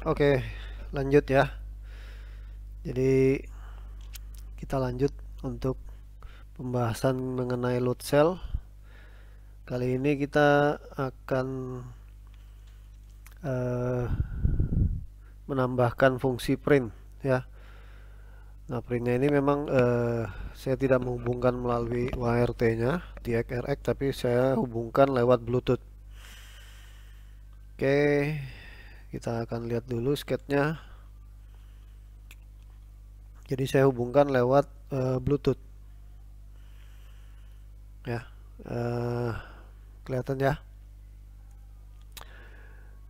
Oke, lanjut ya. Jadi kita lanjut untuk pembahasan mengenai load cell. Kali ini kita akan uh, menambahkan fungsi print ya. Nah, printnya ini memang uh, saya tidak menghubungkan melalui WRT-nya, TXRX, tapi saya hubungkan lewat Bluetooth. Oke. Okay kita akan lihat dulu sketnya jadi saya hubungkan lewat uh, bluetooth ya uh, kelihatan ya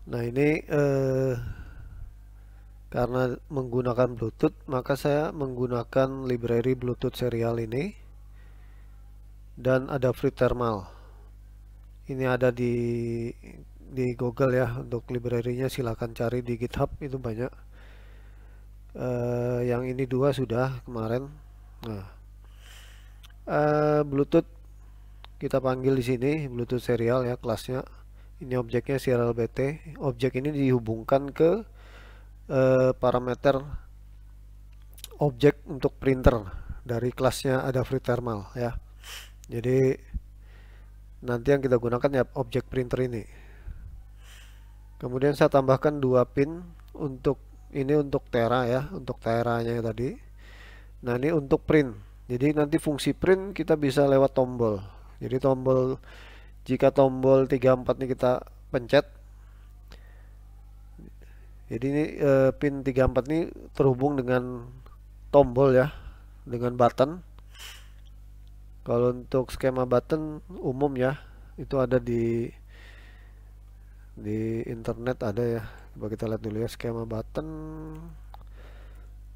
nah ini uh, karena menggunakan bluetooth maka saya menggunakan library bluetooth serial ini dan ada free thermal ini ada di di Google ya untuk library-nya silahkan cari di GitHub itu banyak uh, yang ini dua sudah kemarin nah uh, Bluetooth kita panggil di sini Bluetooth serial ya kelasnya ini objeknya serial BT objek ini dihubungkan ke uh, parameter objek untuk printer dari kelasnya ada free thermal ya jadi nanti yang kita gunakan ya objek printer ini kemudian saya tambahkan dua pin untuk ini untuk tera ya untuk teranya tadi nah ini untuk print jadi nanti fungsi print kita bisa lewat tombol jadi tombol jika tombol 34 ini kita pencet jadi ini e, pin 34 ini terhubung dengan tombol ya dengan button kalau untuk skema button umum ya itu ada di di internet ada ya coba kita lihat dulu ya skema button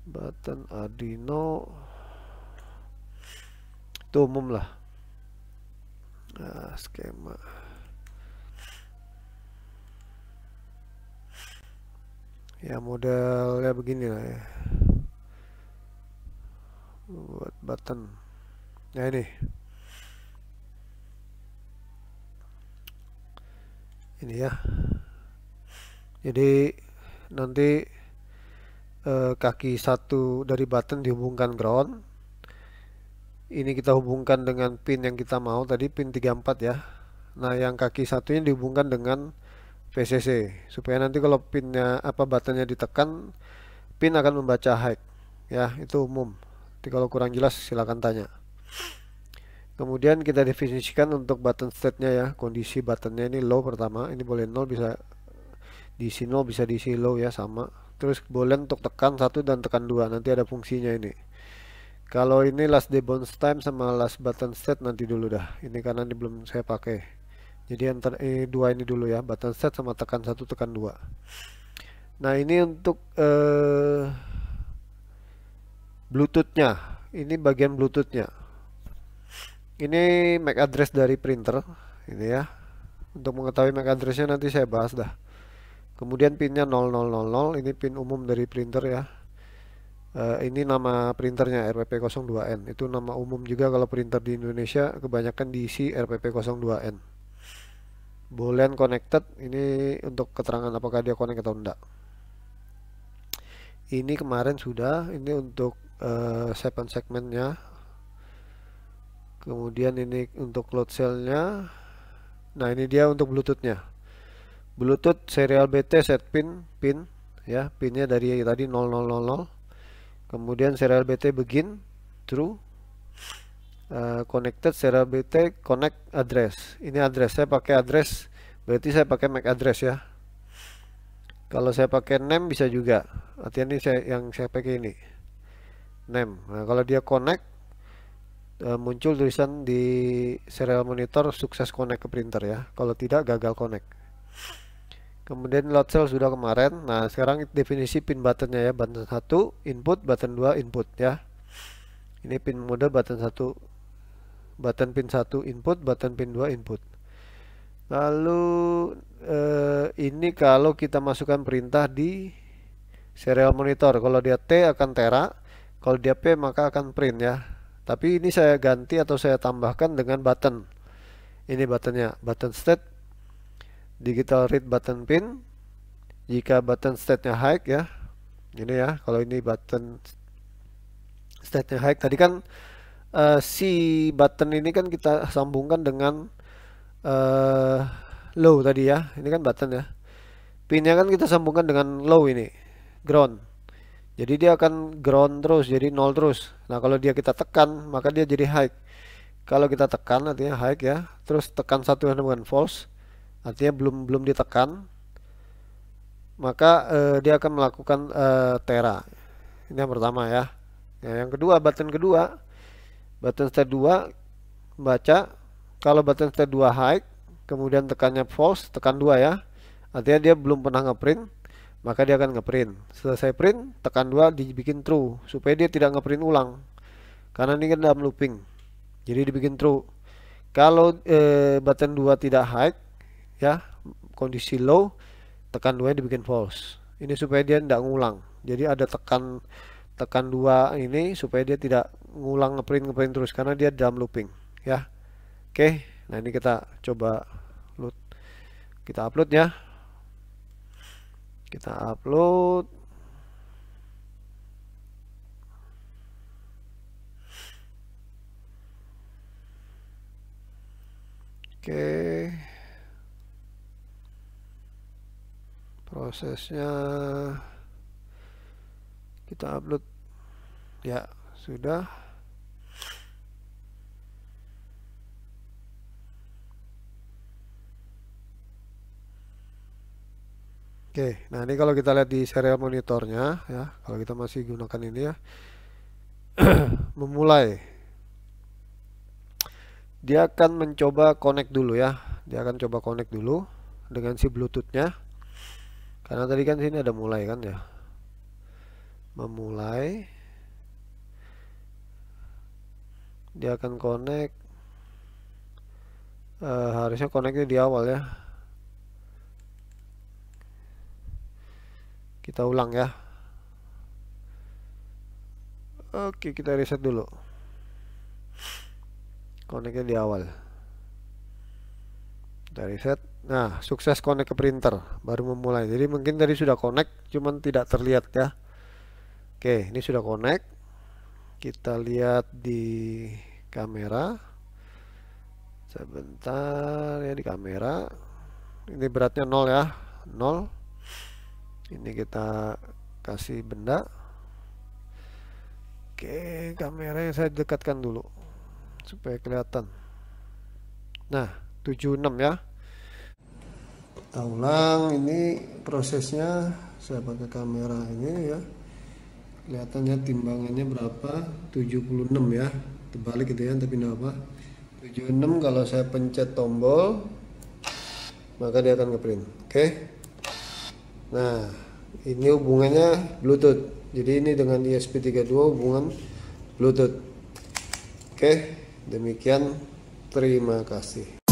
button Arduino itu umum lah nah, skema ya modelnya begini lah ya buat button nah ini ini ya jadi nanti eh, kaki satu dari button dihubungkan ground ini kita hubungkan dengan pin yang kita mau tadi pin 34 ya nah yang kaki satunya dihubungkan dengan VCC supaya nanti kalau pinnya apa buttonnya ditekan pin akan membaca high ya itu umum jadi kalau kurang jelas silahkan tanya Kemudian kita definisikan untuk button state-nya ya, kondisi buttonnya ini low pertama, ini boleh nol bisa diisi nol bisa diisi low ya sama. Terus boleh untuk tekan satu dan tekan dua nanti ada fungsinya ini. Kalau ini last debounce time sama last button set nanti dulu dah. Ini karena ini belum saya pakai. Jadi ter, eh, dua ini dulu ya, button set sama tekan satu tekan dua. Nah ini untuk eh, bluetooth Ini bagian bluetoothnya ini MAC address dari printer ini ya untuk mengetahui MAC addressnya nanti saya bahas dah kemudian pinnya 0000 ini pin umum dari printer ya e, ini nama printernya RPP02N itu nama umum juga kalau printer di Indonesia kebanyakan diisi RPP02N boolean connected ini untuk keterangan apakah dia connect atau enggak ini kemarin sudah ini untuk uh, eh, segmen segmennya kemudian ini untuk load cellnya. nah ini dia untuk bluetoothnya bluetooth serial BT set pin pin ya pinnya dari tadi 0000 kemudian serial BT begin true uh, connected serial BT connect address ini address saya pakai address berarti saya pakai MAC address ya kalau saya pakai name bisa juga artinya ini saya yang saya pakai ini name nah kalau dia connect Eh, muncul tulisan di serial monitor sukses connect ke printer ya kalau tidak gagal connect kemudian load cell sudah kemarin nah sekarang definisi pin buttonnya ya button 1 input button 2 input ya ini pin mode button 1 button pin 1 input button pin 2 input lalu eh, ini kalau kita masukkan perintah di serial monitor kalau dia T akan tera kalau dia P maka akan print ya tapi ini saya ganti atau saya tambahkan dengan button ini buttonnya button state digital read button pin jika button state nya high ya ini ya kalau ini button state nya high tadi kan uh, si button ini kan kita sambungkan dengan uh, low tadi ya ini kan button ya pinnya kan kita sambungkan dengan low ini ground jadi dia akan ground terus jadi nol terus nah kalau dia kita tekan maka dia jadi high kalau kita tekan artinya high ya terus tekan satu yang dengan false artinya belum belum ditekan maka eh, dia akan melakukan eh, tera ini yang pertama ya nah, yang kedua button kedua button step 2 baca kalau button step 2 high kemudian tekannya false tekan dua ya artinya dia belum pernah ngeprint maka dia akan ngeprint selesai print tekan dua dibikin true supaya dia tidak ngeprint ulang karena ini kan dalam looping jadi dibikin true kalau eh, button 2 tidak high ya kondisi low tekan dua dibikin false ini supaya dia tidak ngulang jadi ada tekan tekan dua ini supaya dia tidak ngulang ngeprint ngeprint terus karena dia dalam looping ya oke nah ini kita coba load kita upload ya kita upload Oke. Prosesnya kita upload. Ya, sudah. Oke, nah ini kalau kita lihat di serial monitornya ya, kalau kita masih gunakan ini ya, memulai. Dia akan mencoba connect dulu ya, dia akan coba connect dulu dengan si Bluetoothnya, karena tadi kan sini ada mulai kan ya, memulai. Dia akan connect, uh, harusnya connectnya di awal ya, kita ulang ya oke kita reset dulu connectnya di awal kita reset nah sukses connect ke printer baru memulai jadi mungkin tadi sudah connect cuman tidak terlihat ya oke ini sudah connect kita lihat di kamera sebentar ya di kamera ini beratnya nol ya nol ini kita kasih benda oke kamera yang saya dekatkan dulu supaya kelihatan nah 76 ya kita ulang ini prosesnya saya pakai kamera ini ya kelihatannya timbangannya berapa 76 ya terbalik gitu ya tapi kenapa? apa 76 kalau saya pencet tombol maka dia akan ngeprint oke okay? Nah, ini hubungannya Bluetooth. Jadi ini dengan ISP32 hubungan Bluetooth. Oke, demikian. Terima kasih.